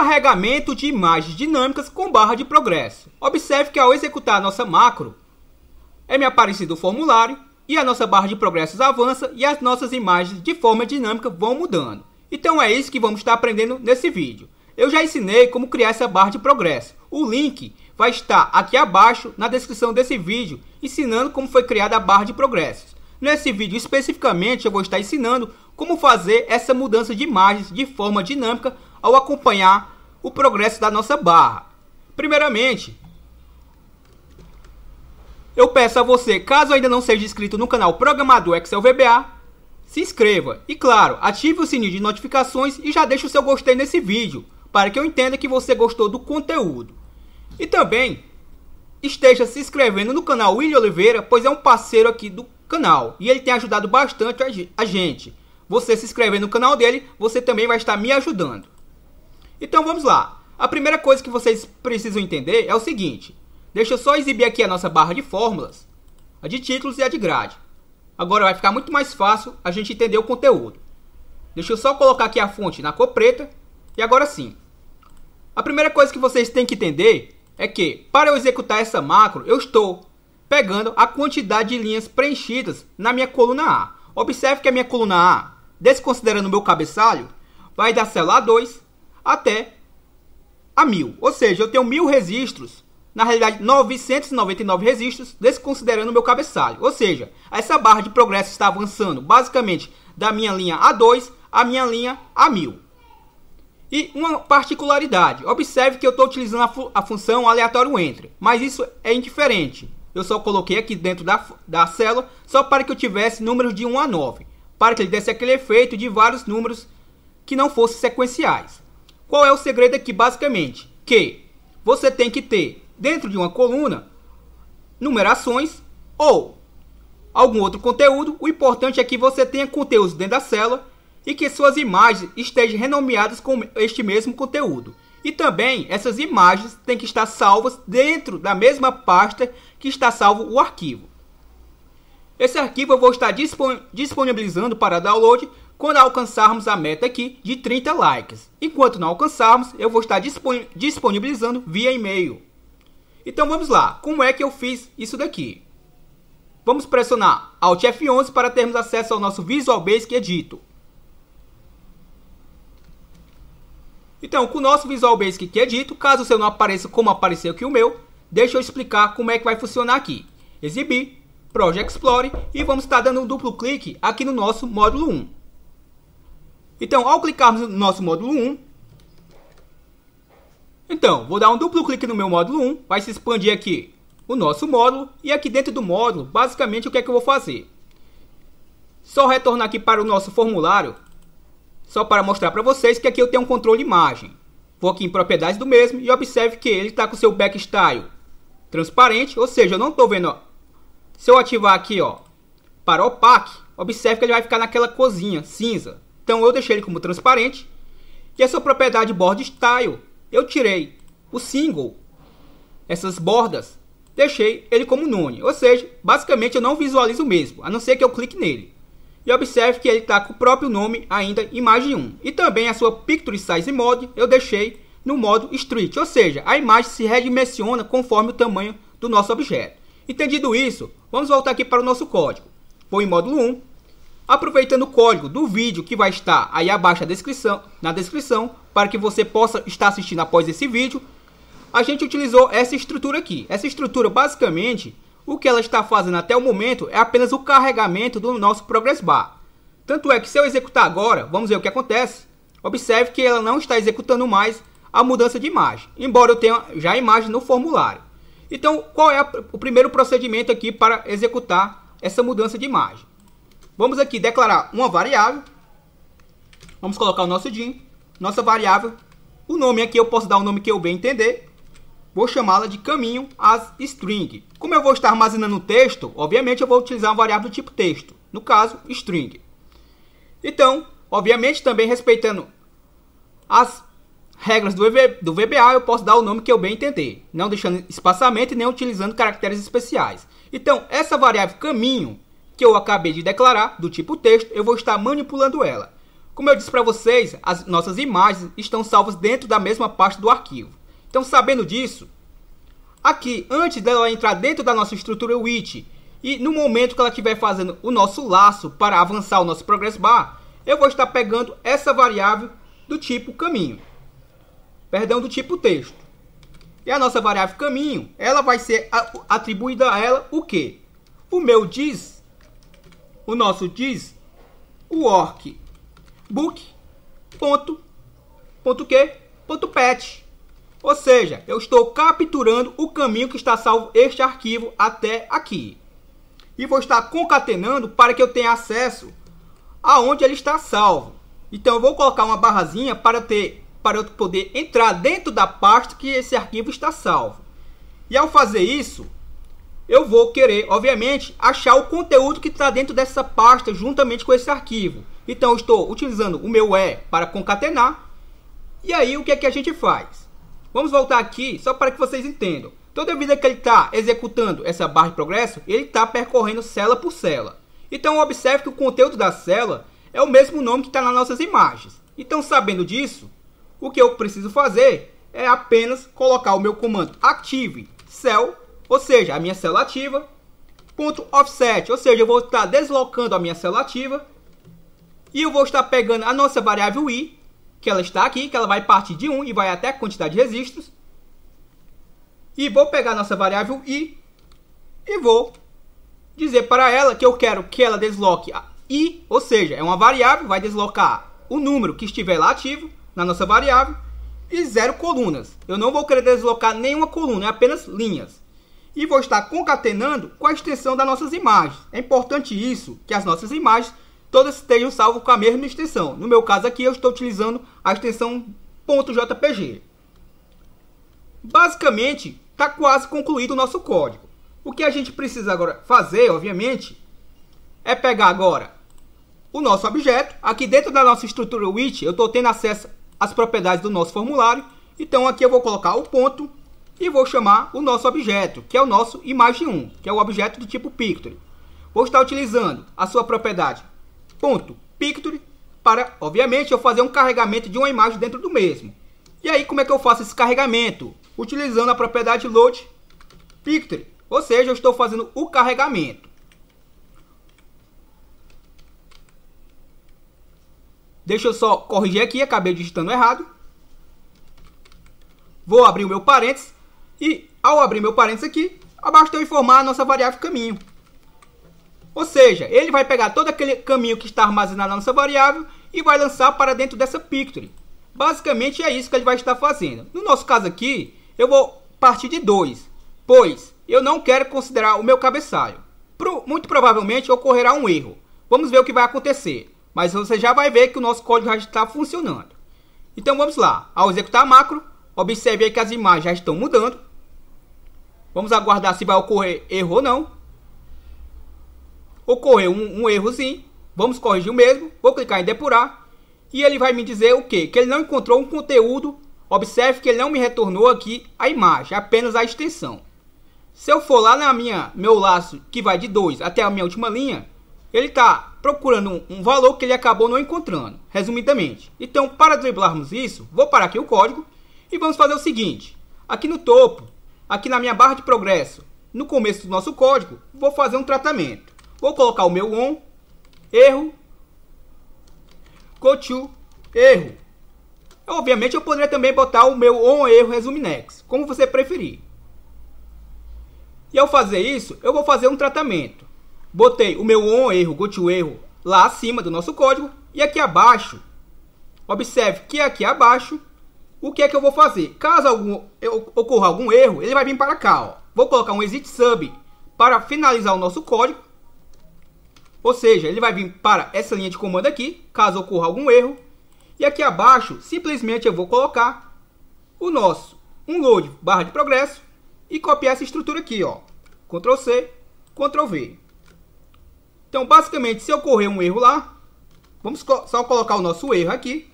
carregamento de imagens dinâmicas com barra de progresso. Observe que ao executar a nossa macro, é me aparecido o formulário e a nossa barra de progressos avança e as nossas imagens de forma dinâmica vão mudando. Então é isso que vamos estar aprendendo nesse vídeo. Eu já ensinei como criar essa barra de progresso. O link vai estar aqui abaixo na descrição desse vídeo, ensinando como foi criada a barra de progressos. Nesse vídeo especificamente eu vou estar ensinando como fazer essa mudança de imagens de forma dinâmica ao acompanhar o progresso da nossa barra. Primeiramente, eu peço a você, caso ainda não seja inscrito no canal Programador Excel VBA, se inscreva e, claro, ative o sininho de notificações e já deixe o seu gostei nesse vídeo, para que eu entenda que você gostou do conteúdo. E também, esteja se inscrevendo no canal William Oliveira, pois é um parceiro aqui do canal e ele tem ajudado bastante a gente. Você se inscrevendo no canal dele, você também vai estar me ajudando. Então vamos lá. A primeira coisa que vocês precisam entender é o seguinte. Deixa eu só exibir aqui a nossa barra de fórmulas, a de títulos e a de grade. Agora vai ficar muito mais fácil a gente entender o conteúdo. Deixa eu só colocar aqui a fonte na cor preta e agora sim. A primeira coisa que vocês têm que entender é que para eu executar essa macro, eu estou pegando a quantidade de linhas preenchidas na minha coluna A. Observe que a minha coluna A, desconsiderando o meu cabeçalho, vai da célula A2 até a mil. Ou seja, eu tenho mil registros, na realidade 999 registros, desconsiderando o meu cabeçalho. Ou seja, essa barra de progresso está avançando basicamente da minha linha A2 à minha linha A1000. E uma particularidade, observe que eu estou utilizando a, fu a, função aleatório entre, mas isso é indiferente. Eu só coloquei aqui dentro da, da célula só para que eu tivesse números de 1 a 9, para que ele desse aquele efeito de vários números que não fossem sequenciais. Qual é o segredo aqui, basicamente? Que você tem que ter dentro de uma coluna numerações ou algum outro conteúdo. O importante é que você tenha conteúdos dentro da célula e que suas imagens estejam renomeadas com este mesmo conteúdo. E também essas imagens têm que estar salvas dentro da mesma pasta que está salvo o arquivo. Esse arquivo eu vou estar disponibilizando para download quando alcançarmos a meta aqui de 30 likes. Enquanto não alcançarmos, eu vou estar disponibilizando via e-mail. Então vamos lá, como é que eu fiz isso daqui? Vamos pressionar Alt F11 para termos acesso ao nosso Visual Basic Edito. Então, com o nosso Visual Basic que caso o seu não apareça como apareceu aqui o meu, deixa eu explicar como é que vai funcionar aqui. Exibir, Project Explore e vamos estar dando um duplo clique aqui no nosso módulo 1. Então, ao clicarmos no nosso módulo 1, então, vou dar um duplo clique no meu módulo 1, vai se expandir aqui o nosso módulo, e aqui dentro do módulo, basicamente o que é que eu vou fazer? Só retornar aqui para o nosso formulário, só para mostrar para vocês que aqui eu tenho um controle imagem. Vou aqui em propriedades do mesmo e observe que ele está com o seu backstyle transparente, ou seja, eu não estou vendo, ó. se eu ativar aqui ó, para opaque, observe que ele vai ficar naquela cozinha cinza. Então eu deixei ele como transparente. E a sua propriedade border style, eu tirei o single, essas bordas, deixei ele como none. Ou seja, basicamente eu não visualizo mesmo, a não ser que eu clique nele. E observe que ele está com o próprio nome ainda imagem 1. E também a sua Picture Size Mode eu deixei no modo Street, ou seja, a imagem se redimensiona conforme o tamanho do nosso objeto. Entendido isso, vamos voltar aqui para o nosso código. Vou em módulo 1, aproveitando o código do vídeo que vai estar aí abaixo na descrição, na descrição para que você possa estar assistindo após esse vídeo, a gente utilizou essa estrutura aqui. Essa estrutura, basicamente, o que ela está fazendo até o momento é apenas o carregamento do nosso Progress Bar. Tanto é que se eu executar agora, vamos ver o que acontece. Observe que ela não está executando mais a mudança de imagem, embora eu tenha já a imagem no formulário. Então, qual é a, o primeiro procedimento aqui para executar essa mudança de imagem? Vamos aqui declarar uma variável. Vamos colocar o nosso DIN, nossa variável. O nome aqui eu posso dar o nome que eu bem entender. Vou chamá-la de caminho as string. Como eu vou estar armazenando o texto, obviamente eu vou utilizar uma variável do tipo texto, no caso string. Então, obviamente também respeitando as regras do, EV, do VBA, eu posso dar o nome que eu bem entender, não deixando espaçamento e nem utilizando caracteres especiais. Então, essa variável caminho que eu acabei de declarar, do tipo texto, eu vou estar manipulando ela. Como eu disse para vocês, as nossas imagens estão salvas dentro da mesma pasta do arquivo. Então, sabendo disso, aqui, antes dela entrar dentro da nossa estrutura WIT, e no momento que ela estiver fazendo o nosso laço para avançar o nosso progress bar, eu vou estar pegando essa variável do tipo caminho. Perdão, do tipo texto. E a nossa variável caminho, ela vai ser atribuída a ela o quê? O meu diz o nosso diz o book ponto ponto que ponto pet ou seja eu estou capturando o caminho que está salvo este arquivo até aqui e vou estar concatenando para que eu tenha acesso aonde ele está salvo então eu vou colocar uma barrazinha para ter para eu poder entrar dentro da pasta que esse arquivo está salvo e ao fazer isso eu vou querer, obviamente, achar o conteúdo que está dentro dessa pasta juntamente com esse arquivo. Então, estou utilizando o meu E para concatenar. E aí, o que é que a gente faz? Vamos voltar aqui, só para que vocês entendam. Toda vida que ele está executando essa barra de progresso, ele está percorrendo célula por célula. Então, observe que o conteúdo da célula é o mesmo nome que está nas nossas imagens. Então, sabendo disso, o que eu preciso fazer é apenas colocar o meu comando active cell ou seja, a minha célula ativa, ponto offset, ou seja, eu vou estar deslocando a minha célula ativa e eu vou estar pegando a nossa variável i, que ela está aqui, que ela vai partir de 1 e vai até a quantidade de registros, e vou pegar a nossa variável i e vou dizer para ela que eu quero que ela desloque a i, ou seja, é uma variável, vai deslocar o número que estiver lá ativo na nossa variável, e zero colunas. Eu não vou querer deslocar nenhuma coluna, é apenas linhas e vou estar concatenando com a extensão das nossas imagens. É importante isso, que as nossas imagens todas estejam salvas com a mesma extensão. No meu caso aqui, eu estou utilizando a extensão .jpg. Basicamente, está quase concluído o nosso código. O que a gente precisa agora fazer, obviamente, é pegar agora o nosso objeto. Aqui dentro da nossa estrutura widget, eu estou tendo acesso às propriedades do nosso formulário. Então aqui eu vou colocar o ponto e vou chamar o nosso objeto, que é o nosso imagem 1, que é o objeto do tipo Picture. Vou estar utilizando a sua propriedade ponto .picture para, obviamente, eu fazer um carregamento de uma imagem dentro do mesmo. E aí, como é que eu faço esse carregamento? Utilizando a propriedade load picture, ou seja, eu estou fazendo o carregamento. Deixa eu só corrigir aqui, acabei digitando errado. Vou abrir o meu parênteses e ao abrir meu parênteses aqui, abaixo eu informar a nossa variável caminho. Ou seja, ele vai pegar todo aquele caminho que está armazenado na nossa variável e vai lançar para dentro dessa picture. Basicamente é isso que ele vai estar fazendo. No nosso caso aqui, eu vou partir de 2, pois eu não quero considerar o meu cabeçalho. Pro, muito provavelmente ocorrerá um erro. Vamos ver o que vai acontecer. Mas você já vai ver que o nosso código já está funcionando. Então vamos lá. Ao executar a macro, observe aí que as imagens já estão mudando. Vamos aguardar se vai ocorrer erro ou não. Ocorreu um, um erro sim. Vamos corrigir o mesmo. Vou clicar em depurar. E ele vai me dizer o que? Que ele não encontrou um conteúdo. Observe que ele não me retornou aqui a imagem, apenas a extensão. Se eu for lá na minha meu laço que vai de 2 até a minha última linha, ele está procurando um, um, valor que ele acabou não encontrando, resumidamente. Então, para driblarmos isso, vou parar aqui o código e vamos fazer o seguinte. Aqui no topo, aqui na minha barra de progresso, no começo do nosso código, vou fazer um tratamento. Vou colocar o meu on, erro, go to, erro. Obviamente eu poderia também botar o meu on, erro, resume next, como você preferir. E ao fazer isso, eu vou fazer um tratamento. Botei o meu on, erro, go to, erro lá acima do nosso código e aqui abaixo. Observe que aqui abaixo o que é que eu vou fazer? Caso algum, eu, ocorra algum erro, ele vai vir para cá. Ó. Vou colocar um exit sub para finalizar o nosso código. Ou seja, ele vai vir para essa linha de comando aqui, caso ocorra algum erro. E aqui abaixo, simplesmente eu vou colocar o nosso um load barra de progresso e copiar essa estrutura aqui, ó. Ctrl C, Ctrl V. Então, basicamente, se ocorrer um erro lá, vamos só colocar o nosso erro aqui,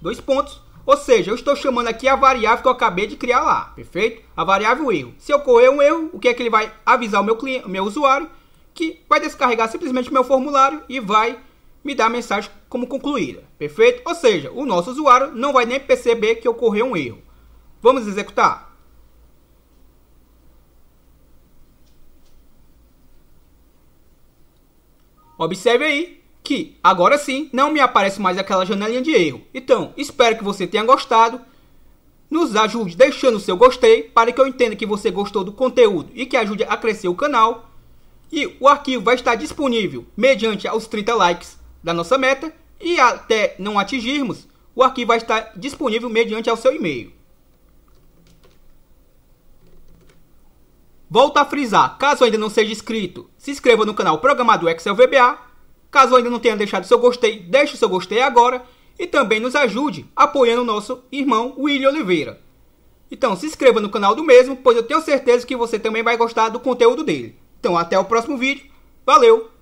dois pontos, ou seja, eu estou chamando aqui a variável que eu acabei de criar lá, perfeito? A variável erro. Se ocorrer um erro, o que é que ele vai avisar o meu, cliente, o meu usuário? Que vai descarregar simplesmente meu formulário e vai me dar a mensagem como concluída, perfeito? Ou seja, o nosso usuário não vai nem perceber que ocorreu um erro. Vamos executar? Observe aí que agora sim não me aparece mais aquela janelinha de erro. Então, espero que você tenha gostado. Nos ajude deixando o seu gostei para que eu entenda que você gostou do conteúdo e que ajude a crescer o canal. E o arquivo vai estar disponível mediante aos 30 likes da nossa meta e até não atingirmos, o arquivo vai estar disponível mediante ao seu e-mail. Volto a frisar, caso ainda não seja inscrito, se inscreva no canal Programador Excel VBA Caso ainda não tenha deixado seu gostei, deixe seu gostei agora e também nos ajude apoiando o nosso irmão William Oliveira. Então se inscreva no canal do mesmo, pois eu tenho certeza que você também vai gostar do conteúdo dele. Então até o próximo vídeo, valeu,